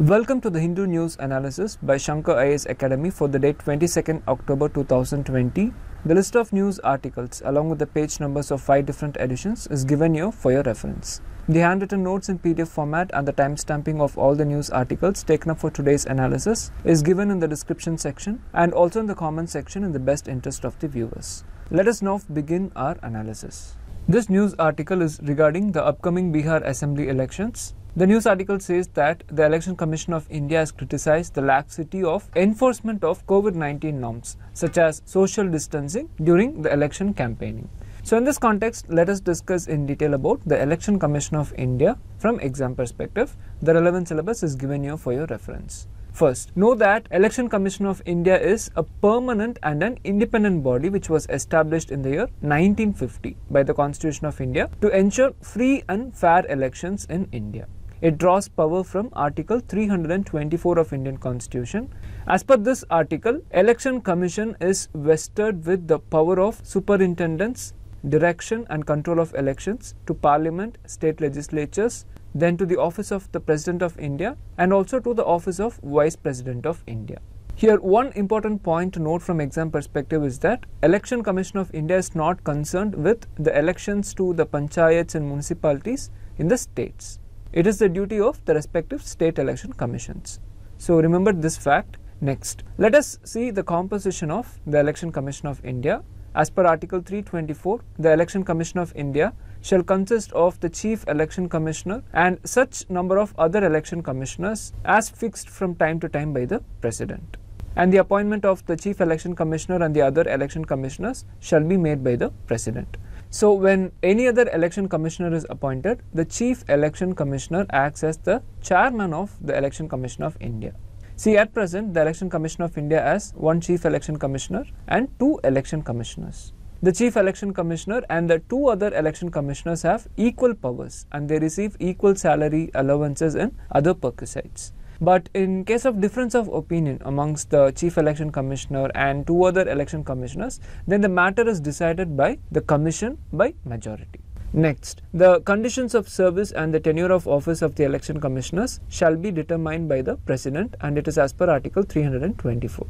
Welcome to the Hindu News Analysis by Shankar IS Academy for the date 22nd October 2020. The list of news articles along with the page numbers of 5 different editions is given here for your reference. The handwritten notes in PDF format and the timestamping of all the news articles taken up for today's analysis is given in the description section and also in the comment section in the best interest of the viewers. Let us now begin our analysis. This news article is regarding the upcoming Bihar Assembly elections the news article says that the Election Commission of India has criticized the laxity of enforcement of COVID 19 norms, such as social distancing during the election campaigning. So, in this context, let us discuss in detail about the Election Commission of India from exam perspective. The relevant syllabus is given here for your reference. First, know that Election Commission of India is a permanent and an independent body which was established in the year 1950 by the Constitution of India to ensure free and fair elections in India. It draws power from Article 324 of Indian Constitution. As per this article, Election Commission is vested with the power of superintendence, direction and control of elections to Parliament, state legislatures, then to the office of the President of India and also to the office of Vice President of India. Here, one important point to note from exam perspective is that Election Commission of India is not concerned with the elections to the panchayats and municipalities in the states. It is the duty of the respective state election commissions. So remember this fact. Next, let us see the composition of the Election Commission of India. As per Article 324, the Election Commission of India shall consist of the Chief Election Commissioner and such number of other election commissioners as fixed from time to time by the President. And the appointment of the Chief Election Commissioner and the other election commissioners shall be made by the President. So, when any other election commissioner is appointed, the chief election commissioner acts as the chairman of the election commission of India. See, at present, the election commission of India has one chief election commissioner and two election commissioners. The chief election commissioner and the two other election commissioners have equal powers and they receive equal salary allowances and other perquisites. But in case of difference of opinion amongst the Chief Election Commissioner and two other election commissioners, then the matter is decided by the Commission by majority. Next, the conditions of service and the tenure of office of the election commissioners shall be determined by the President and it is as per Article 324.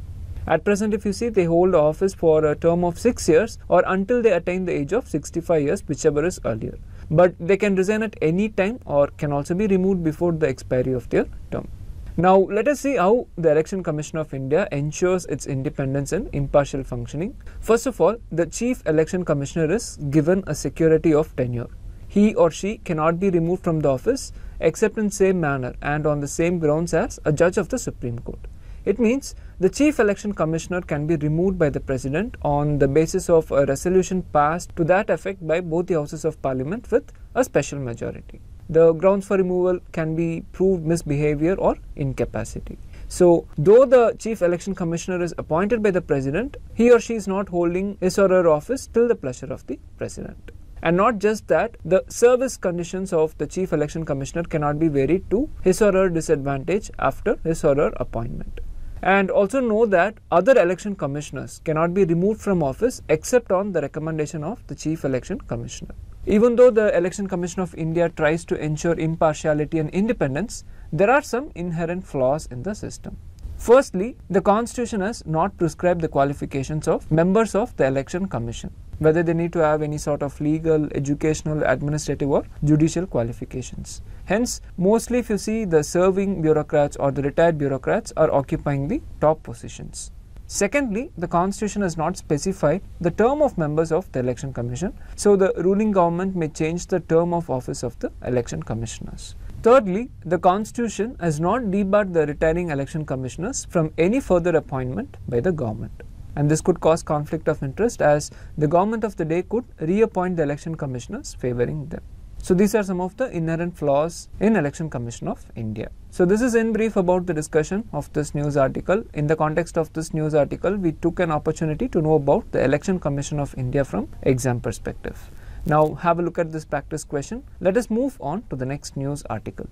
At present, if you see, they hold office for a term of 6 years or until they attain the age of 65 years, whichever is earlier. But they can resign at any time or can also be removed before the expiry of their term. Now, let us see how the Election Commission of India ensures its independence and impartial functioning. First of all, the Chief Election Commissioner is given a security of tenure. He or she cannot be removed from the office except in same manner and on the same grounds as a judge of the Supreme Court. It means the Chief Election Commissioner can be removed by the President on the basis of a resolution passed to that effect by both the Houses of Parliament with a special majority the grounds for removal can be proved misbehavior or incapacity. So, though the chief election commissioner is appointed by the president, he or she is not holding his or her office till the pleasure of the president. And not just that, the service conditions of the chief election commissioner cannot be varied to his or her disadvantage after his or her appointment. And also know that other election commissioners cannot be removed from office except on the recommendation of the chief election commissioner. Even though the Election Commission of India tries to ensure impartiality and independence, there are some inherent flaws in the system. Firstly, the Constitution has not prescribed the qualifications of members of the Election Commission, whether they need to have any sort of legal, educational, administrative, or judicial qualifications. Hence, mostly if you see the serving bureaucrats or the retired bureaucrats are occupying the top positions. Secondly, the constitution has not specified the term of members of the election commission, so the ruling government may change the term of office of the election commissioners. Thirdly, the constitution has not debarred the retiring election commissioners from any further appointment by the government. And this could cause conflict of interest as the government of the day could reappoint the election commissioners favoring them. So these are some of the inherent flaws in Election Commission of India. So this is in brief about the discussion of this news article. In the context of this news article, we took an opportunity to know about the Election Commission of India from exam perspective. Now have a look at this practice question. Let us move on to the next news article.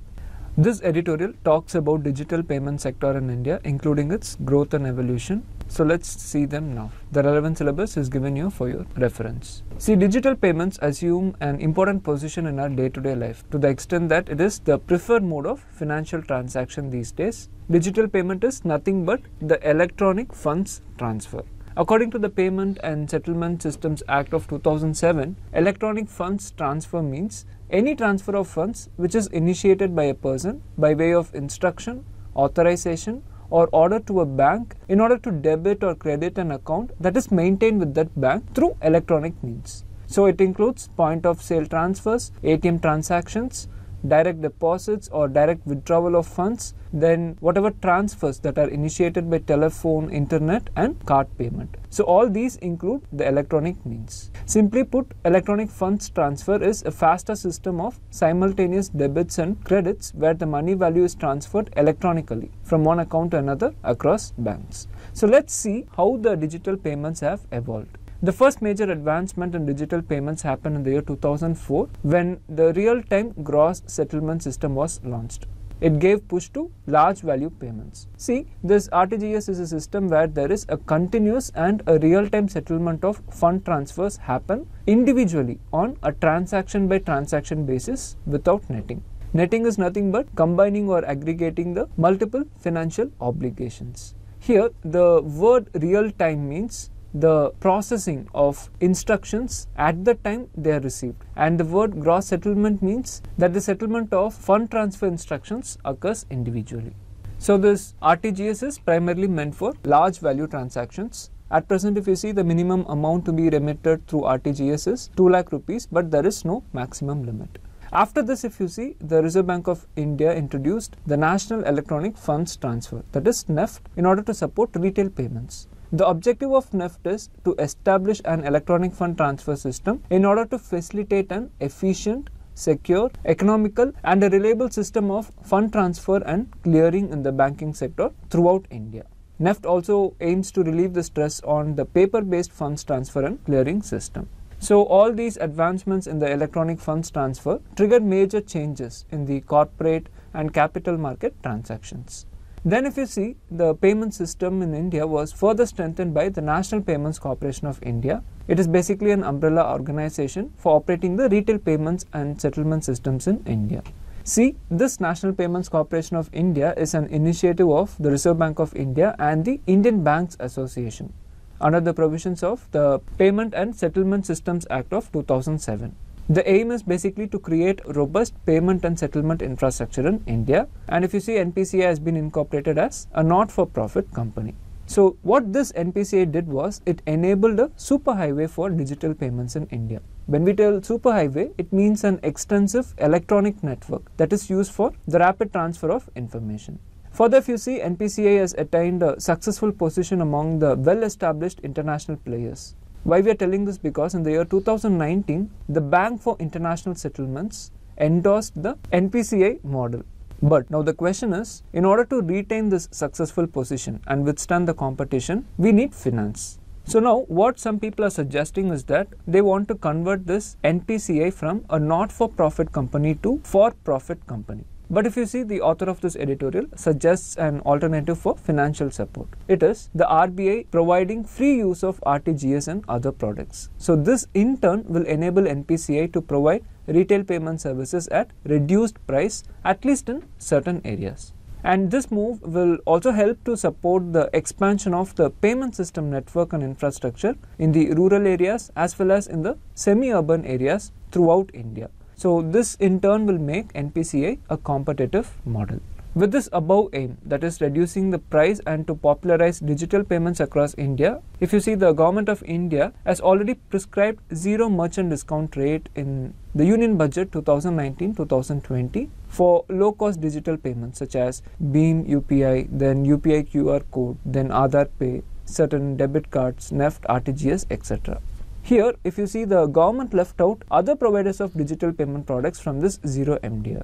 This editorial talks about digital payment sector in India including its growth and evolution so let's see them now. The relevant syllabus is given you for your reference. See, digital payments assume an important position in our day-to-day -day life to the extent that it is the preferred mode of financial transaction these days. Digital payment is nothing but the electronic funds transfer. According to the Payment and Settlement Systems Act of 2007, electronic funds transfer means any transfer of funds which is initiated by a person by way of instruction, authorization, or order to a bank in order to debit or credit an account that is maintained with that bank through electronic means. So it includes point of sale transfers, ATM transactions, direct deposits or direct withdrawal of funds, then whatever transfers that are initiated by telephone, internet, and card payment. So, all these include the electronic means. Simply put, electronic funds transfer is a faster system of simultaneous debits and credits where the money value is transferred electronically from one account to another across banks. So, let's see how the digital payments have evolved. The first major advancement in digital payments happened in the year 2004 when the real-time gross settlement system was launched. It gave push to large value payments. See, this RTGS is a system where there is a continuous and a real-time settlement of fund transfers happen individually on a transaction by transaction basis without netting. Netting is nothing but combining or aggregating the multiple financial obligations. Here, the word real time means the processing of instructions at the time they are received. And the word gross settlement means that the settlement of fund transfer instructions occurs individually. So this RTGS is primarily meant for large value transactions. At present, if you see the minimum amount to be remitted through RTGS is 2 lakh rupees, but there is no maximum limit. After this, if you see, the Reserve Bank of India introduced the National Electronic Funds Transfer, that is NEFT, in order to support retail payments. The objective of NEFT is to establish an electronic fund transfer system in order to facilitate an efficient, secure, economical, and a reliable system of fund transfer and clearing in the banking sector throughout India. NEFT also aims to relieve the stress on the paper based funds transfer and clearing system. So, all these advancements in the electronic funds transfer triggered major changes in the corporate and capital market transactions. Then, if you see, the payment system in India was further strengthened by the National Payments Corporation of India. It is basically an umbrella organization for operating the retail payments and settlement systems in India. See, this National Payments Corporation of India is an initiative of the Reserve Bank of India and the Indian Banks Association under the provisions of the Payment and Settlement Systems Act of 2007. The aim is basically to create robust payment and settlement infrastructure in India. And if you see, NPCI has been incorporated as a not for profit company. So, what this NPCI did was it enabled a superhighway for digital payments in India. When we tell superhighway, it means an extensive electronic network that is used for the rapid transfer of information. Further, if you see, NPCI has attained a successful position among the well established international players. Why we are telling this because in the year 2019, the Bank for International Settlements endorsed the NPCI model. But now the question is in order to retain this successful position and withstand the competition, we need finance. So now what some people are suggesting is that they want to convert this NPCI from a not for profit company to for profit company. But if you see, the author of this editorial suggests an alternative for financial support. It is the RBI providing free use of RTGS and other products. So, this in turn will enable NPCI to provide retail payment services at reduced price, at least in certain areas. And this move will also help to support the expansion of the payment system network and infrastructure in the rural areas as well as in the semi urban areas throughout India. So this in turn will make NPCA a competitive model. With this above aim, that is reducing the price and to popularize digital payments across India, if you see the government of India has already prescribed zero merchant discount rate in the Union Budget 2019-2020 for low-cost digital payments such as Beam UPI, then UPI QR code, then Aadhaar Pay, certain debit cards, NEFT, RTGS, etc. Here, if you see the government left out other providers of digital payment products from this 0 MDR.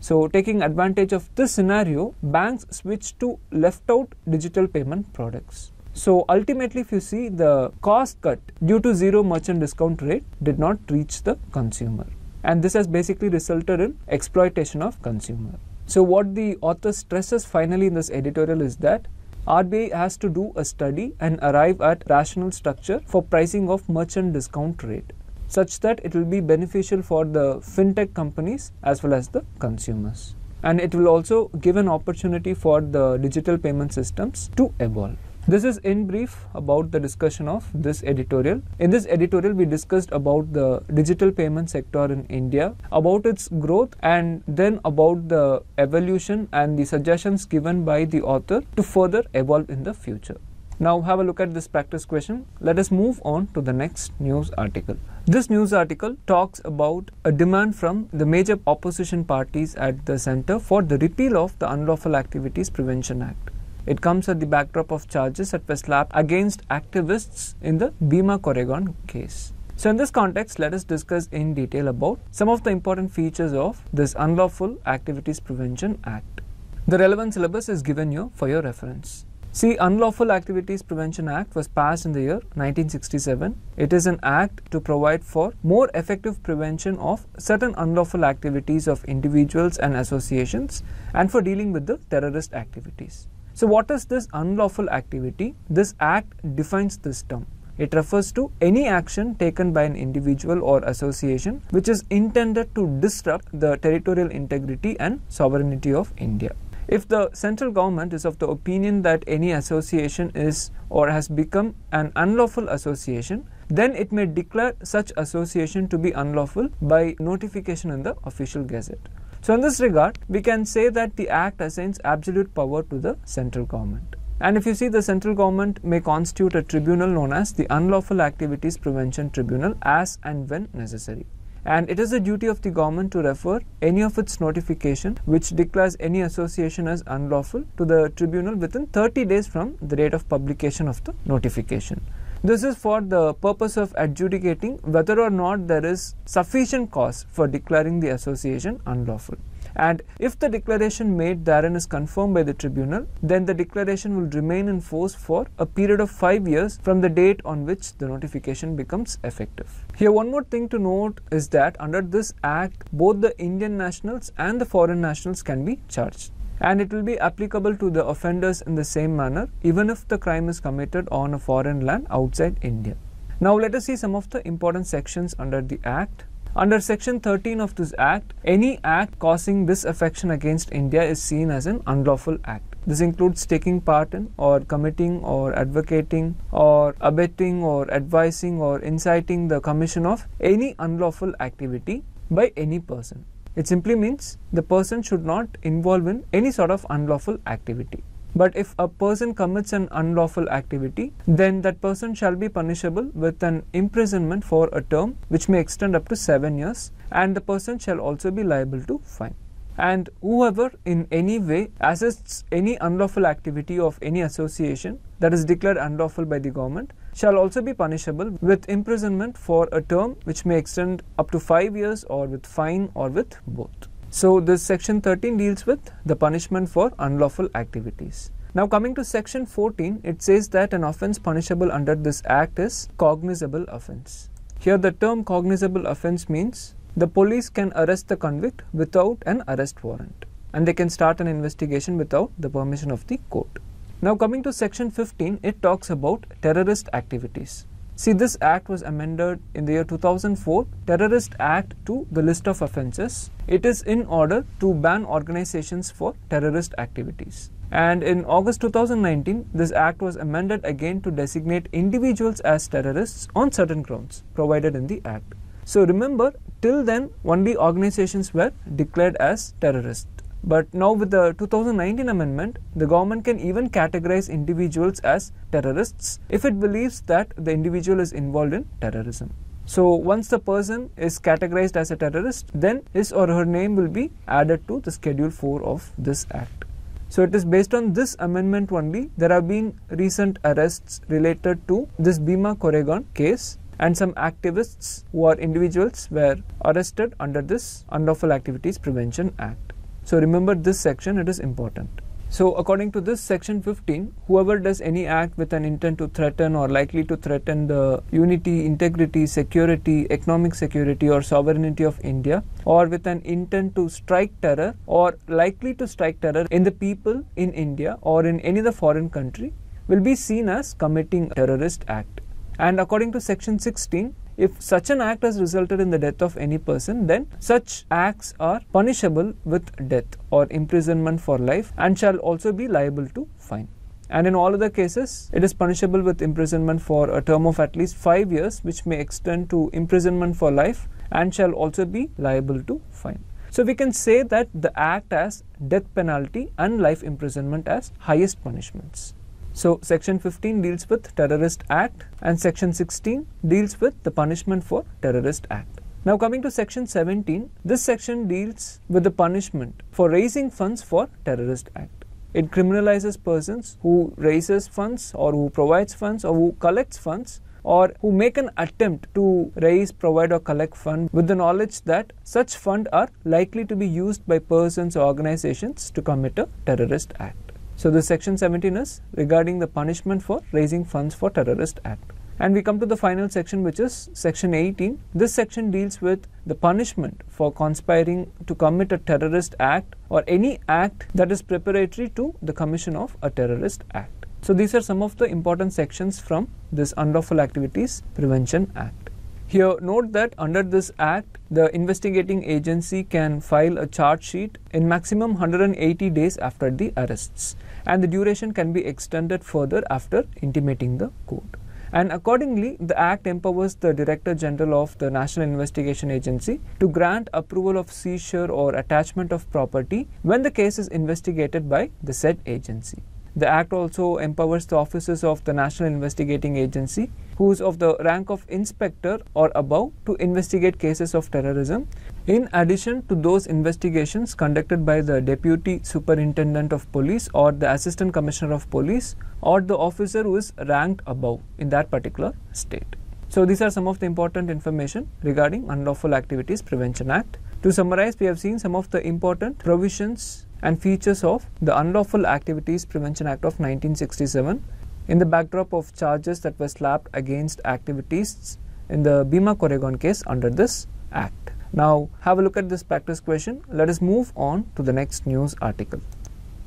So, taking advantage of this scenario, banks switch to left out digital payment products. So, ultimately, if you see the cost cut due to zero merchant discount rate did not reach the consumer. And this has basically resulted in exploitation of consumer. So, what the author stresses finally in this editorial is that RBI has to do a study and arrive at rational structure for pricing of merchant discount rate such that it will be beneficial for the fintech companies as well as the consumers. And it will also give an opportunity for the digital payment systems to evolve. This is in brief about the discussion of this editorial. In this editorial, we discussed about the digital payment sector in India, about its growth, and then about the evolution and the suggestions given by the author to further evolve in the future. Now have a look at this practice question. Let us move on to the next news article. This news article talks about a demand from the major opposition parties at the center for the repeal of the Unlawful Activities Prevention Act. It comes at the backdrop of charges at were against activists in the Bhima Koregon case. So, in this context, let us discuss in detail about some of the important features of this Unlawful Activities Prevention Act. The relevant syllabus is given you for your reference. See, Unlawful Activities Prevention Act was passed in the year 1967. It is an act to provide for more effective prevention of certain unlawful activities of individuals and associations and for dealing with the terrorist activities. So, what is this unlawful activity? This act defines this term. It refers to any action taken by an individual or association which is intended to disrupt the territorial integrity and sovereignty of India. If the central government is of the opinion that any association is or has become an unlawful association, then it may declare such association to be unlawful by notification in the official gazette. So, in this regard, we can say that the Act assigns absolute power to the central government. And if you see, the central government may constitute a tribunal known as the Unlawful Activities Prevention Tribunal as and when necessary. And it is the duty of the government to refer any of its notification which declares any association as unlawful to the tribunal within 30 days from the date of publication of the notification. This is for the purpose of adjudicating whether or not there is sufficient cause for declaring the association unlawful. And if the declaration made therein is confirmed by the tribunal, then the declaration will remain in force for a period of 5 years from the date on which the notification becomes effective. Here, one more thing to note is that under this act, both the Indian nationals and the foreign nationals can be charged and it will be applicable to the offenders in the same manner even if the crime is committed on a foreign land outside India. Now let us see some of the important sections under the Act. Under section 13 of this act, any act causing disaffection against India is seen as an unlawful act. This includes taking part in or committing or advocating or abetting or advising or inciting the commission of any unlawful activity by any person. It simply means the person should not involve in any sort of unlawful activity. But if a person commits an unlawful activity, then that person shall be punishable with an imprisonment for a term which may extend up to 7 years and the person shall also be liable to fine and whoever in any way assists any unlawful activity of any association that is declared unlawful by the government shall also be punishable with imprisonment for a term which may extend up to 5 years or with fine or with both. So this section 13 deals with the punishment for unlawful activities. Now coming to section 14 it says that an offense punishable under this act is cognizable offense. Here the term cognizable offense means the police can arrest the convict without an arrest warrant and they can start an investigation without the permission of the court. Now, coming to section 15, it talks about terrorist activities. See, this act was amended in the year 2004, Terrorist Act, to the list of offences. It is in order to ban organizations for terrorist activities. And in August 2019, this act was amended again to designate individuals as terrorists on certain grounds provided in the act. So remember, till then only organizations were declared as terrorist. But now with the 2019 amendment, the government can even categorize individuals as terrorists if it believes that the individual is involved in terrorism. So once the person is categorized as a terrorist, then his or her name will be added to the Schedule 4 of this Act. So it is based on this amendment only. There have been recent arrests related to this Bhima Koregon case and some activists who are individuals were arrested under this Unlawful Activities Prevention Act. So remember this section, it is important. So according to this section 15, whoever does any act with an intent to threaten or likely to threaten the unity, integrity, security, economic security or sovereignty of India or with an intent to strike terror or likely to strike terror in the people in India or in any other foreign country will be seen as committing a terrorist act and according to section 16 if such an act has resulted in the death of any person, then such acts are punishable with death or imprisonment for life and shall also be liable to fine. And in all other cases, it is punishable with imprisonment for a term of at least five years, which may extend to imprisonment for life and shall also be liable to fine. So we can say that the act as death penalty and life imprisonment as highest punishments. So section 15 deals with terrorist act and section 16 deals with the punishment for terrorist act. Now coming to section 17, this section deals with the punishment for raising funds for terrorist act. It criminalizes persons who raises funds or who provides funds or who collects funds or who make an attempt to raise, provide, or collect fund with the knowledge that such fund are likely to be used by persons or organizations to commit a terrorist act. So this section 17 is regarding the punishment for raising funds for terrorist act. And we come to the final section, which is section 18. This section deals with the punishment for conspiring to commit a terrorist act or any act that is preparatory to the commission of a terrorist act. So, these are some of the important sections from this Unlawful Activities Prevention Act. Here, note that under this act, the investigating agency can file a charge sheet in maximum 180 days after the arrests and the duration can be extended further after intimating the court. And accordingly, the Act empowers the Director General of the National Investigation Agency to grant approval of seizure or attachment of property when the case is investigated by the said agency. The Act also empowers the officers of the National Investigating Agency, who is of the rank of inspector or above, to investigate cases of terrorism in addition to those investigations conducted by the Deputy Superintendent of Police or the Assistant Commissioner of Police or the officer who is ranked above in that particular state. So these are some of the important information regarding Unlawful Activities Prevention Act. To summarize, we have seen some of the important provisions and features of the Unlawful Activities Prevention Act of 1967 in the backdrop of charges that were slapped against activists in the Bhima Koregon case under this act. Now have a look at this practice question. Let us move on to the next news article.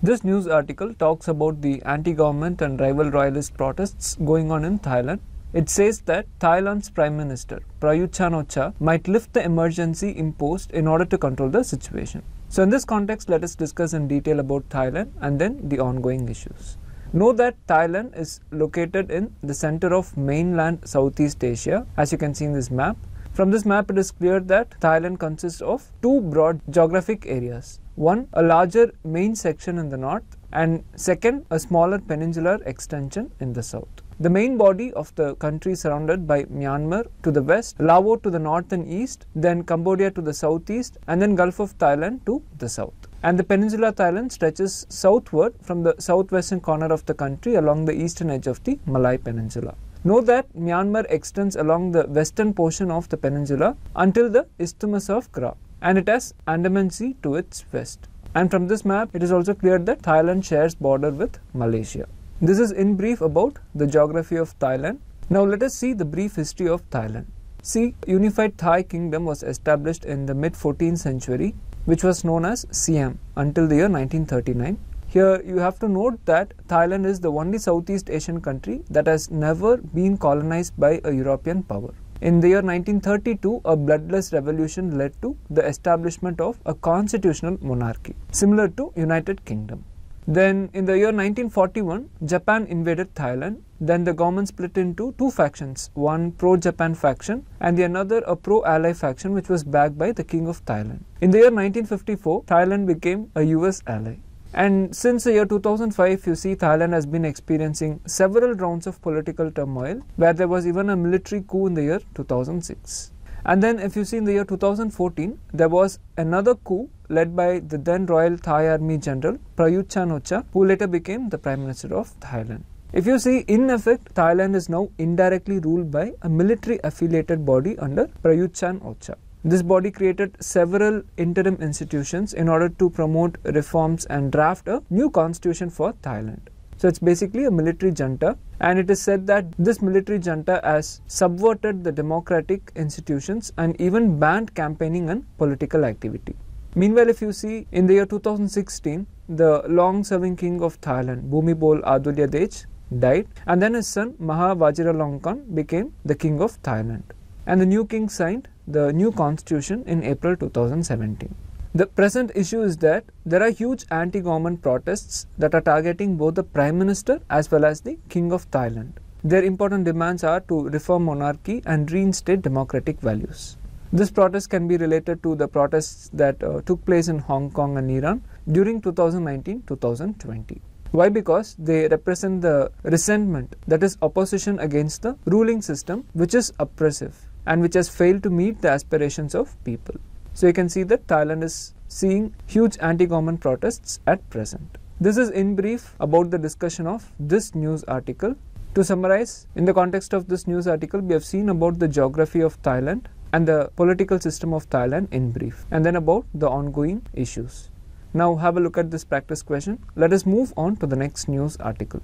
This news article talks about the anti-government and rival royalist protests going on in Thailand. It says that Thailand's Prime Minister Prayut Chan-o-cha might lift the emergency imposed in order to control the situation. So in this context, let us discuss in detail about Thailand and then the ongoing issues. Know that Thailand is located in the center of mainland Southeast Asia, as you can see in this map. From this map, it is clear that Thailand consists of two broad geographic areas. One, a larger main section in the north, and second, a smaller peninsular extension in the south. The main body of the country surrounded by Myanmar to the west, Laos to the north and east, then Cambodia to the southeast, and then Gulf of Thailand to the south. And the peninsula Thailand stretches southward from the southwestern corner of the country along the eastern edge of the Malay Peninsula. Know that Myanmar extends along the western portion of the peninsula until the isthmus of Kra and it has Andaman Sea to its west. And from this map, it is also clear that Thailand shares border with Malaysia. This is in brief about the geography of Thailand. Now let us see the brief history of Thailand. See, unified Thai kingdom was established in the mid 14th century, which was known as Siam until the year 1939. Here you have to note that Thailand is the only Southeast Asian country that has never been colonized by a European power. In the year 1932, a bloodless revolution led to the establishment of a constitutional monarchy, similar to United Kingdom. Then in the year 1941, Japan invaded Thailand. Then the government split into two factions, one pro-Japan faction and the another a pro-ally faction which was backed by the King of Thailand. In the year 1954, Thailand became a US ally. And since the year 2005, you see Thailand has been experiencing several rounds of political turmoil, where there was even a military coup in the year 2006. And then, if you see in the year 2014, there was another coup led by the then Royal Thai Army General Prayut Chan Ocha, who later became the Prime Minister of Thailand. If you see, in effect, Thailand is now indirectly ruled by a military affiliated body under Prayut Chan Ocha. This body created several interim institutions in order to promote reforms and draft a new constitution for Thailand. So it's basically a military junta, and it is said that this military junta has subverted the democratic institutions and even banned campaigning and political activity. Meanwhile, if you see in the year 2016, the long serving king of Thailand, Bhumibol Adulyadej, died, and then his son Maha Vajiralongkorn became the king of Thailand. And the new king signed the new constitution in April 2017. The present issue is that there are huge anti government protests that are targeting both the Prime Minister as well as the King of Thailand. Their important demands are to reform monarchy and reinstate democratic values. This protest can be related to the protests that uh, took place in Hong Kong and Iran during 2019 2020. Why? Because they represent the resentment that is opposition against the ruling system, which is oppressive and which has failed to meet the aspirations of people. So you can see that Thailand is seeing huge anti-government protests at present. This is in brief about the discussion of this news article. To summarize, in the context of this news article, we have seen about the geography of Thailand and the political system of Thailand in brief, and then about the ongoing issues. Now have a look at this practice question. Let us move on to the next news article.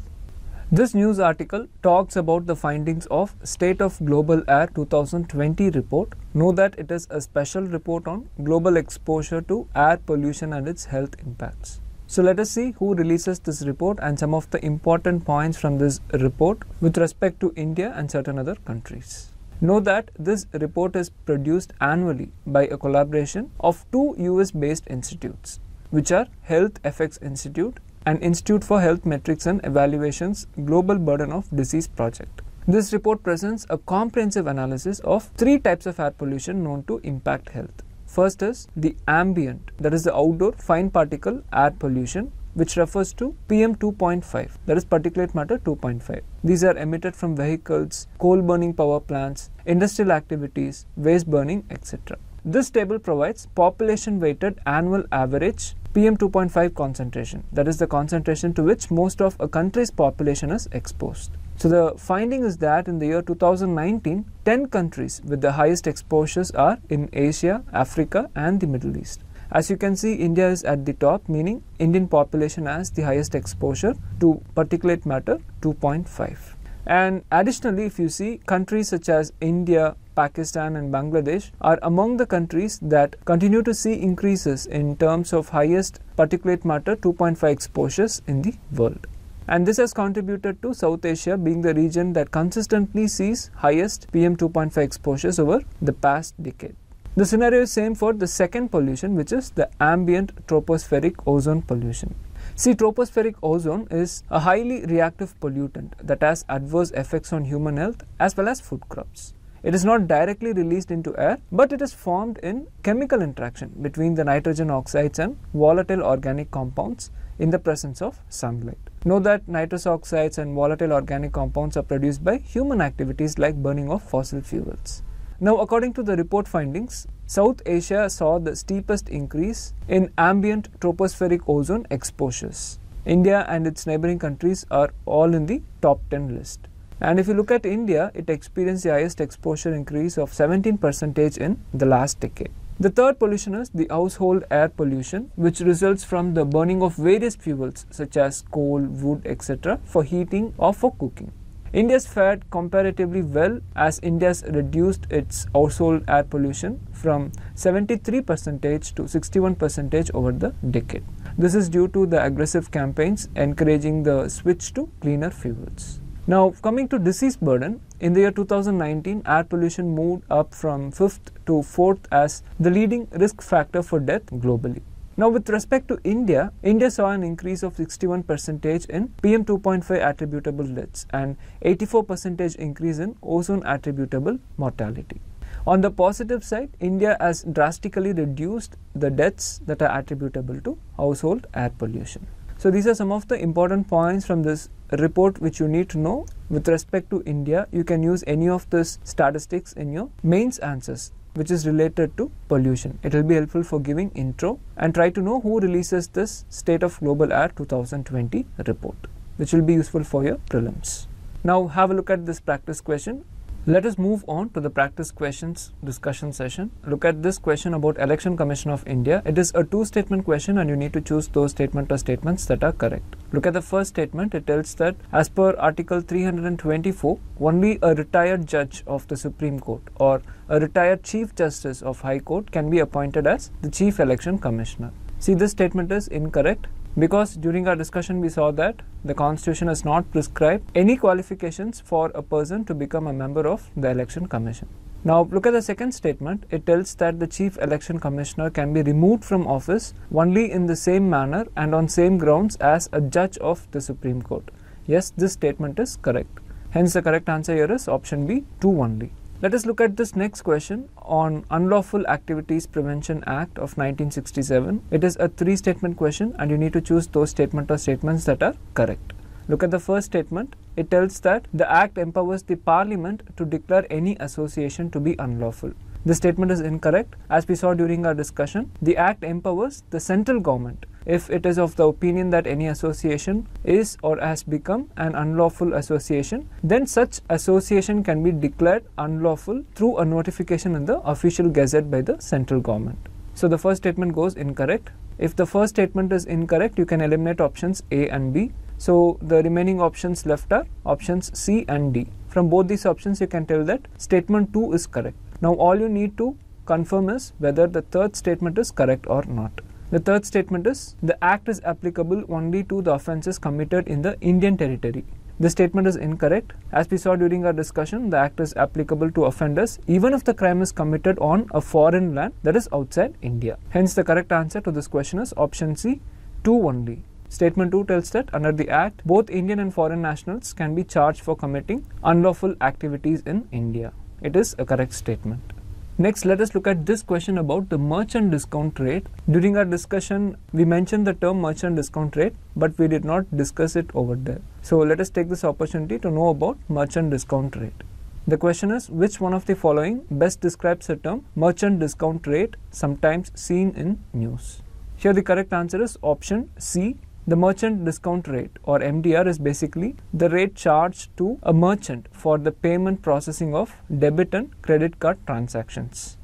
This news article talks about the findings of State of Global Air 2020 report. Know that it is a special report on global exposure to air pollution and its health impacts. So let us see who releases this report and some of the important points from this report with respect to India and certain other countries. Know that this report is produced annually by a collaboration of two US based institutes, which are Health Effects Institute and Institute for Health Metrics and Evaluations Global Burden of Disease project. This report presents a comprehensive analysis of three types of air pollution known to impact health. First is the ambient, that is the outdoor fine particle air pollution, which refers to PM 2.5, that is particulate matter 2.5. These are emitted from vehicles, coal burning power plants, industrial activities, waste burning, etc. This table provides population weighted annual average PM2.5 concentration, that is the concentration to which most of a country's population is exposed. So the finding is that in the year 2019, 10 countries with the highest exposures are in Asia, Africa and the Middle East. As you can see, India is at the top, meaning Indian population has the highest exposure to particulate matter 2.5. And additionally, if you see countries such as India, Pakistan and Bangladesh are among the countries that continue to see increases in terms of highest particulate matter 2.5 exposures in the world. And this has contributed to South Asia being the region that consistently sees highest PM 2.5 exposures over the past decade. The scenario is same for the second pollution which is the ambient tropospheric ozone pollution. See, tropospheric ozone is a highly reactive pollutant that has adverse effects on human health as well as food crops. It is not directly released into air, but it is formed in chemical interaction between the nitrogen oxides and volatile organic compounds in the presence of sunlight. Know that nitrous oxides and volatile organic compounds are produced by human activities like burning of fossil fuels. Now, according to the report findings, South Asia saw the steepest increase in ambient tropospheric ozone exposures. India and its neighboring countries are all in the top 10 list. And if you look at India, it experienced the highest exposure increase of 17 percentage in the last decade. The third pollution is the household air pollution, which results from the burning of various fuels such as coal, wood, etc., for heating or for cooking. India's fared comparatively well as India's reduced its household air pollution from 73% to 61% over the decade. This is due to the aggressive campaigns encouraging the switch to cleaner fuels. Now, coming to disease burden, in the year 2019, air pollution moved up from 5th to 4th as the leading risk factor for death globally. Now with respect to India, India saw an increase of 61% in PM2.5 attributable deaths and 84% increase in ozone attributable mortality. On the positive side, India has drastically reduced the deaths that are attributable to household air pollution. So these are some of the important points from this report which you need to know with respect to India. You can use any of these statistics in your mains answers which is related to pollution. It will be helpful for giving intro and try to know who releases this State of Global Air 2020 report, which will be useful for your prelims. Now have a look at this practice question let us move on to the practice questions discussion session. Look at this question about Election Commission of India. It is a two statement question and you need to choose those statement or statements that are correct. Look at the first statement. It tells that as per article 324, only a retired judge of the Supreme Court or a retired chief justice of High Court can be appointed as the chief election commissioner. See this statement is incorrect because during our discussion we saw that the constitution has not prescribed any qualifications for a person to become a member of the election commission now look at the second statement it tells that the chief election commissioner can be removed from office only in the same manner and on same grounds as a judge of the supreme court yes this statement is correct hence the correct answer here is option b 2 only let us look at this next question on Unlawful Activities Prevention Act of 1967. It is a three statement question and you need to choose those statement or statements that are correct. Look at the first statement. It tells that the act empowers the parliament to declare any association to be unlawful. This statement is incorrect. As we saw during our discussion, the Act empowers the central government if it is of the opinion that any association is or has become an unlawful association, then such association can be declared unlawful through a notification in the official gazette by the central government. So the first statement goes incorrect. If the first statement is incorrect, you can eliminate options A and B. So the remaining options left are options C and D. From both these options, you can tell that statement 2 is correct. Now all you need to confirm is whether the third statement is correct or not. The third statement is the act is applicable only to the offences committed in the Indian territory. This statement is incorrect. As we saw during our discussion, the act is applicable to offenders even if the crime is committed on a foreign land that is outside India. Hence, the correct answer to this question is option C 2 only. Statement 2 tells that under the Act, both Indian and foreign nationals can be charged for committing unlawful activities in India it is a correct statement. Next, let us look at this question about the merchant discount rate. During our discussion, we mentioned the term merchant discount rate, but we did not discuss it over there. So let us take this opportunity to know about merchant discount rate. The question is, which one of the following best describes the term merchant discount rate sometimes seen in news? Here the correct answer is option C, the merchant discount rate or MDR is basically the rate charged to a merchant for the payment processing of debit and credit card transactions.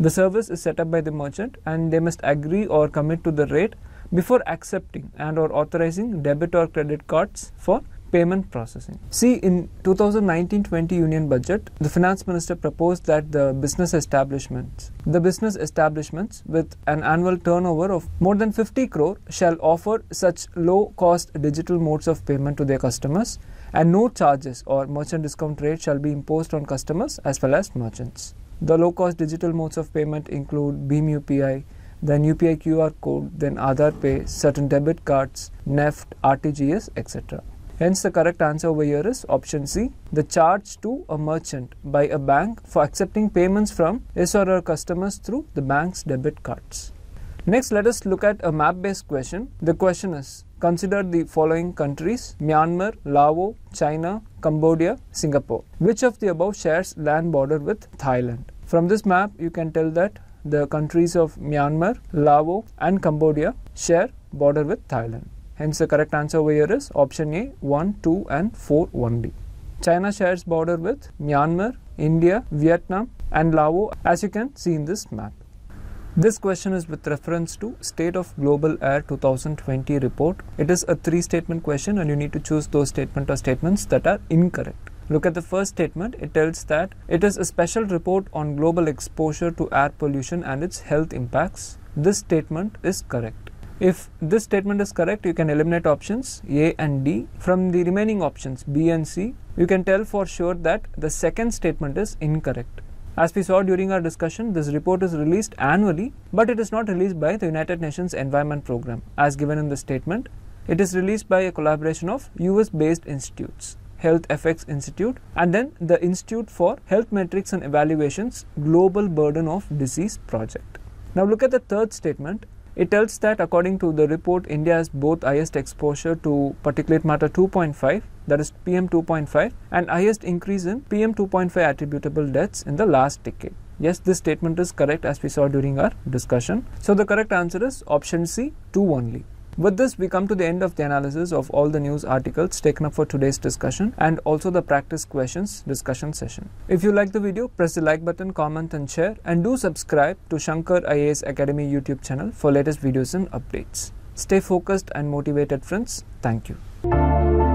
The service is set up by the merchant and they must agree or commit to the rate before accepting and or authorizing debit or credit cards for payment processing. See, in 2019-20 union budget, the finance minister proposed that the business establishments, the business establishments with an annual turnover of more than 50 crore shall offer such low-cost digital modes of payment to their customers and no charges or merchant discount rate shall be imposed on customers as well as merchants. The low-cost digital modes of payment include Beam UPI, then UPI QR code, then Aadhaar Pay, certain debit cards, NEFT, RTGS, etc. Hence, the correct answer over here is option C. The charge to a merchant by a bank for accepting payments from his or her customers through the bank's debit cards. Next, let us look at a map based question. The question is Consider the following countries Myanmar, Laos, China, Cambodia, Singapore. Which of the above shares land border with Thailand? From this map, you can tell that the countries of Myanmar, Laos, and Cambodia share border with Thailand. Hence, the correct answer over here is option A 1, 2, and 4 only. China shares border with Myanmar, India, Vietnam, and Laos, as you can see in this map. This question is with reference to State of Global Air 2020 report. It is a three statement question and you need to choose those statement or statements that are incorrect. Look at the first statement. It tells that it is a special report on global exposure to air pollution and its health impacts. This statement is correct. If this statement is correct, you can eliminate options A and D. From the remaining options B and C, you can tell for sure that the second statement is incorrect. As we saw during our discussion, this report is released annually, but it is not released by the United Nations Environment Programme, as given in the statement. It is released by a collaboration of US based institutes. Health Effects Institute and then the Institute for Health Metrics and Evaluations Global Burden of Disease project. Now look at the third statement it tells that according to the report, India has both highest exposure to particulate matter 2.5, that is PM 2.5, and highest increase in PM 2.5 attributable deaths in the last decade. Yes, this statement is correct as we saw during our discussion. So the correct answer is option C, 2 only. With this, we come to the end of the analysis of all the news articles taken up for today's discussion and also the practice questions discussion session. If you like the video, press the like button, comment and share and do subscribe to Shankar IAS Academy YouTube channel for latest videos and updates. Stay focused and motivated friends. Thank you.